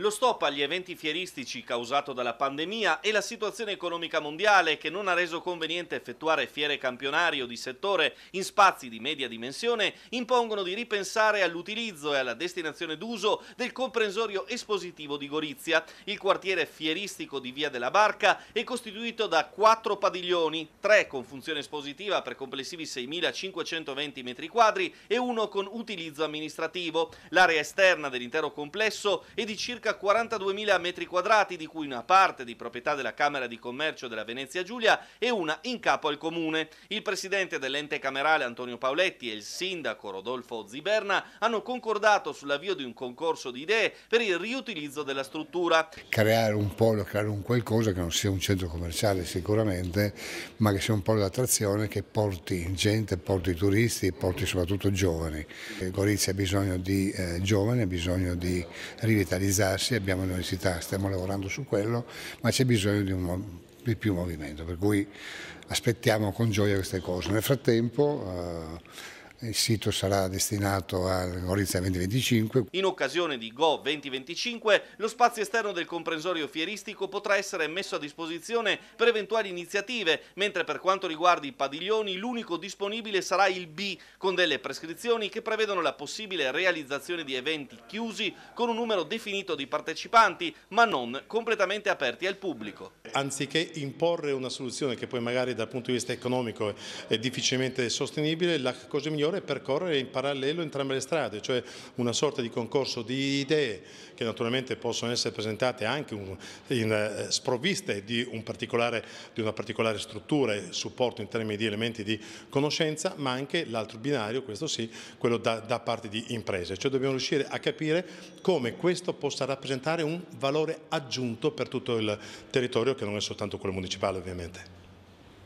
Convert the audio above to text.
lo stop agli eventi fieristici causato dalla pandemia e la situazione economica mondiale che non ha reso conveniente effettuare fiere campionari o di settore in spazi di media dimensione impongono di ripensare all'utilizzo e alla destinazione d'uso del comprensorio espositivo di Gorizia. Il quartiere fieristico di Via della Barca è costituito da quattro padiglioni, tre con funzione espositiva per complessivi 6.520 metri quadri e uno con utilizzo amministrativo. L'area esterna dell'intero complesso è di circa circa 42.000 metri quadrati, di cui una parte di proprietà della Camera di Commercio della Venezia Giulia e una in capo al Comune. Il presidente dell'ente camerale Antonio Paoletti e il sindaco Rodolfo Ziberna hanno concordato sull'avvio di un concorso di idee per il riutilizzo della struttura. Creare un polo, creare un qualcosa che non sia un centro commerciale sicuramente, ma che sia un polo d'attrazione che porti gente, porti turisti e porti soprattutto giovani. Gorizia ha bisogno di eh, giovani, ha bisogno di rivitalizzare reinventarsi, abbiamo l'università, stiamo lavorando su quello, ma c'è bisogno di, un, di più movimento, per cui aspettiamo con gioia queste cose. Nel frattempo... Eh, il sito sarà destinato al Gorizia 2025. In occasione di Go 2025, lo spazio esterno del comprensorio fieristico potrà essere messo a disposizione per eventuali iniziative, mentre per quanto riguarda i padiglioni l'unico disponibile sarà il B, con delle prescrizioni che prevedono la possibile realizzazione di eventi chiusi con un numero definito di partecipanti, ma non completamente aperti al pubblico. Anziché imporre una soluzione che poi magari dal punto di vista economico è difficilmente sostenibile, la cosa migliore Regione percorrere in parallelo entrambe le strade, cioè una sorta di concorso di idee che naturalmente possono essere presentate anche in, in, eh, sprovviste di, un di, una particolare struttura e supporto in termini di elementi di conoscenza, ma anche l'altro binario, questo sì, quello da, da parte di imprese. Cioè dobbiamo riuscire a capire come questo possa rappresentare un valore aggiunto per tutto il territorio che non è soltanto quello municipale ovviamente.